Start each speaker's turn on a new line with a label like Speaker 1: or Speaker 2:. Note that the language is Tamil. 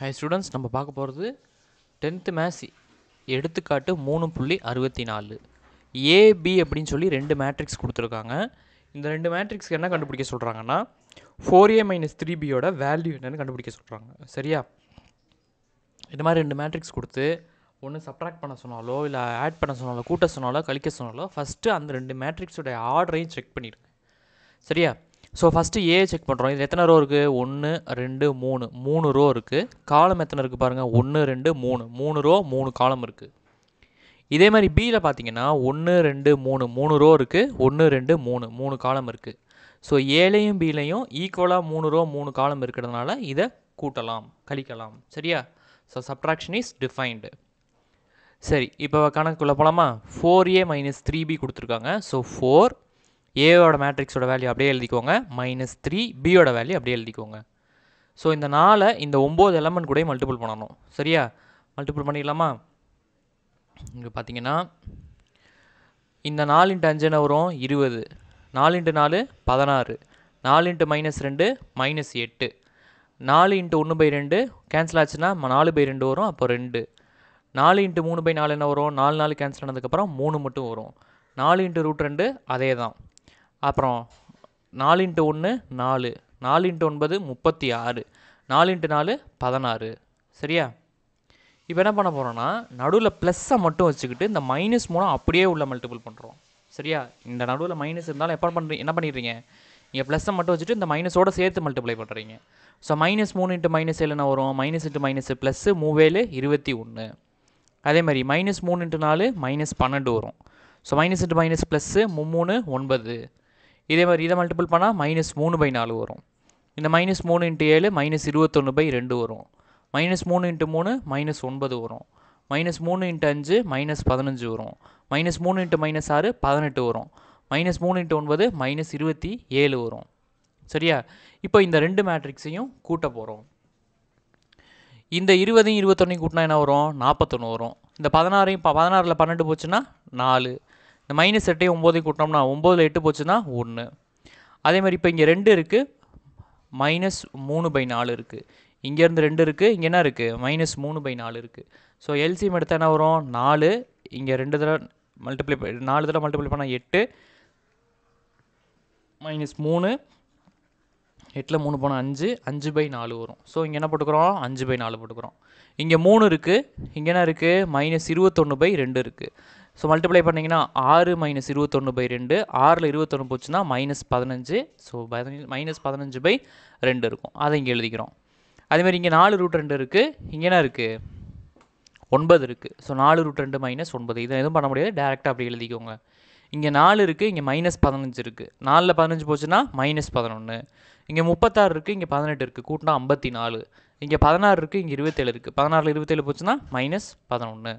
Speaker 1: ஹை ஸ்டூடெண்ட்ஸ் நம்ம பார்க்க போகிறது டென்த்து மேத்ஸ் எடுத்துக்காட்டு மூணு புள்ளி அறுபத்தி நாலு ஏபி அப்படின்னு சொல்லி ரெண்டு மேட்ரிக்ஸ் கொடுத்துருக்காங்க இந்த ரெண்டு மேட்ரிக்ஸ்க்கு என்ன கண்டுபிடிக்க சொல்கிறாங்கன்னா ஃபோர் ஏ மைனஸ் த்ரீ பியோட வேல்யூ என்னென்னு கண்டுபிடிக்க சொல்கிறாங்க சரியா இந்த மாதிரி ரெண்டு மேட்ரிக்ஸ் கொடுத்து ஒன்று சப்ராக்ட் பண்ண சொன்னாலோ இல்லை ஆட் பண்ண சொன்னாலோ கூட்ட சொன்னாலோ கழிக்க சொன்னாலோ ஃபஸ்ட்டு அந்த ரெண்டு மேட்ரிக்ஸோடைய ஆர்டரையும் செக் பண்ணிடுங்க சரியா ஸோ ஃபஸ்ட்டு ஏ செக் பண்ணுறோம் இது எத்தனை ரோ இருக்குது ஒன்று ரெண்டு மூணு மூணு ரோ இருக்குது காலம் எத்தனை இருக்குது பாருங்கள் ஒன்று ரெண்டு மூணு மூணு ரோ மூணு காலம் இருக்குது இதே மாதிரி பியில் பார்த்தீங்கன்னா ஒன்று ரெண்டு மூணு மூணு ரோ இருக்குது ஒன்று ரெண்டு மூணு மூணு காலம் இருக்குது ஸோ ஏலையும் பீலையும் ஈக்குவலாக மூணு ரோ மூணு காலம் இருக்கிறதுனால இதை கூட்டலாம் கழிக்கலாம் சரியா ஸோ சப்ட்ராக்ஷன் இஸ் டிஃபைன்டு சரி இப்போ கணக்குள்ளே போகலாமா four A minus three B கொடுத்துருக்காங்க ஸோ ஃபோர் ஏவோட மேட்ரிக்ஸோட வேல்யூ அப்படியே எழுதிக்கோங்க மைனஸ் த்ரீ பியோட வேல்யூ அப்படியே எழுதிக்கோங்க ஸோ இந்த நாளை இந்த ஒம்பது எலமெண்ட் கூட மல்டிபிள் பண்ணணும் சரியா மல்டிபிள் பண்ணிடலாமா இங்கே பார்த்தீங்கன்னா இந்த நாலு இன்ட்டு அஞ்சு என்ன வரும் இருபது நாலு இன்ட்டு நாலு பதினாறு நாலு இன்ட்டு மைனஸ் ரெண்டு மைனஸ் எட்டு நாலு இன்ட்டு ஒன்று பை ரெண்டு கேன்சல் ஆச்சுன்னா நாலு பை ரெண்டு வரும் அப்போ ரெண்டு நாலு இன்ட்டு மூணு பை நாலு என்ன வரும் நாலு நாலு கேன்சல் ஆனதுக்கப்புறம் மூணு மட்டும் வரும் நாலு இன்ட்டு ரூட் ரெண்டு அதே தான் அப்புறம் நாலு இன்ட்டு ஒன்று நாலு நாலு இன்ட்டு ஒன்பது முப்பத்தி ஆறு நாலு இன்ட்டு நாலு பதினாறு சரியா இப்போ என்ன பண்ண போகிறோன்னா நடுவில் ப்ளஸ்ஸை மட்டும் வச்சுக்கிட்டு இந்த மைனஸ் மூலம் அப்படியே உள்ள மல்டிபிள் பண்ணுறோம் சரியா இந்த நடுவில் மைனஸ் இருந்தாலும் எப்போ பண்ணுற என்ன பண்ணிடுறீங்க நீங்கள் ப்ளஸ்ஸை மட்டும் வச்சுட்டு இந்த மைனஸோட சேர்த்து மல்டிப்ளை பண்ணுறீங்க ஸோ மைனஸ் மூணு இன்ட்டு மைனஸ் ஏழுனா வரும் மைனஸ் இன்ட்டு மைனஸ் ப்ளஸ்ஸு மூவேழு இருபத்தி ஒன்று அதே மாதிரி மைனஸ் மூணு இன்ட்டு நாலு மைனஸ் பன்னெண்டு வரும் so minus into minus plus மும்மூணு ஒன்பது இதே மாதிரி இதை மல்டிபிள் பண்ணால் மைனஸ் மூணு பை நாலு வரும் இந்த மைனஸ் மூணு இன்ட்டு ஏழு மைனஸ் இருபத்தொன்று பை ரெண்டு வரும் மைனஸ் மூணு இன்ட்டு மூணு மைனஸ் ஒன்பது வரும் மைனஸ் மூணு இன்ட்டு அஞ்சு மைனஸ் பதினஞ்சு வரும் மைனஸ் மூணு இன்ட்டு மைனஸ் ஆறு பதினெட்டு வரும் மைனஸ் மூணு இன்ட்டு ஒன்பது மைனஸ் இருபத்தி ஏழு வரும் சரியா இப்போ இந்த ரெண்டு மேட்ரிக்ஸையும் கூட்ட போகிறோம் இந்த இருபதையும் இருபத்தொன்னையும் கூட்டினா என்ன வரும் நாற்பத்தொன்று வரும் இந்த பதினாறையும் பதினாறில் பன்னெண்டு போச்சுன்னா நாலு இந்த மைனஸ் எட்டையும் ஒம்போதையும் கூட்டினோம்னா ஒம்போதில் எட்டு போச்சுன்னா ஒன்று அதேமாதிரி இப்போ இங்கே ரெண்டு இருக்குது மைனஸ் மூணு பை நாலு இருக்குது இங்கேருந்து ரெண்டு இருக்குது இங்கே என்ன இருக்குது மைனஸ் மூணு பை நாலு இருக்குது ஸோ எல்சிஎம் எடுத்தால் என்ன வரும் நாலு இங்கே ரெண்டு தடவை மல்டிப்ளை நாலு தடவை மல்டிப்ளை பண்ணால் எட்டு மைனஸ் மூணு எட்டில் மூணு போனால் அஞ்சு அஞ்சு பை நாலு வரும் ஸோ இங்கே என்ன போட்டுக்கிறோம் அஞ்சு பை நாலு போட்டுக்கிறோம் இங்கே மூணு இருக்குது இங்கே என்ன இருக்குது மைனஸ் இருபத்தொன்று பை ரெண்டு இருக்குது ஸோ மல்டிப்ளை பண்ணிங்கன்னா ஆறு மைனஸ் இருபத்தொன்று பை ரெண்டு ஆறில் இருபத்தொன்று போச்சுன்னா மைனஸ் பதினஞ்சு ஸோ பதினஞ்சு மைனஸ் பதினஞ்சு பை ரெண்டு இருக்கும் அதை இங்கே எழுதிக்கிறோம் அதேமாதிரி இங்கே நாலு ரூட் ரெண்டு இருக்குது இங்கே என்ன இருக்குது ஒன்பது இருக்குது ஸோ நாலு ரூட் ரெண்டு மைனஸ் ஒன்பது இதை எதுவும் பண்ண முடியாது டேரெக்டாக அப்படி எழுதிக்கோங்க இங்கே நாலு இருக்குது இங்கே மைனஸ் பதினஞ்சு இருக்குது நாலில் பதினஞ்சு போச்சுன்னா மைனஸ் பதினொன்று இங்கே முப்பத்தாறு இருக்குது இங்கே பதினெட்டு இருக்குது கூட்டினா ஐம்பத்தி நாலு இங்கே பதினாறு இருக்குது இங்கே இருபத்தேழு இருக்குது பதினாறில் இருபத்தேழு போச்சுன்னா மைனஸ் பதினொன்று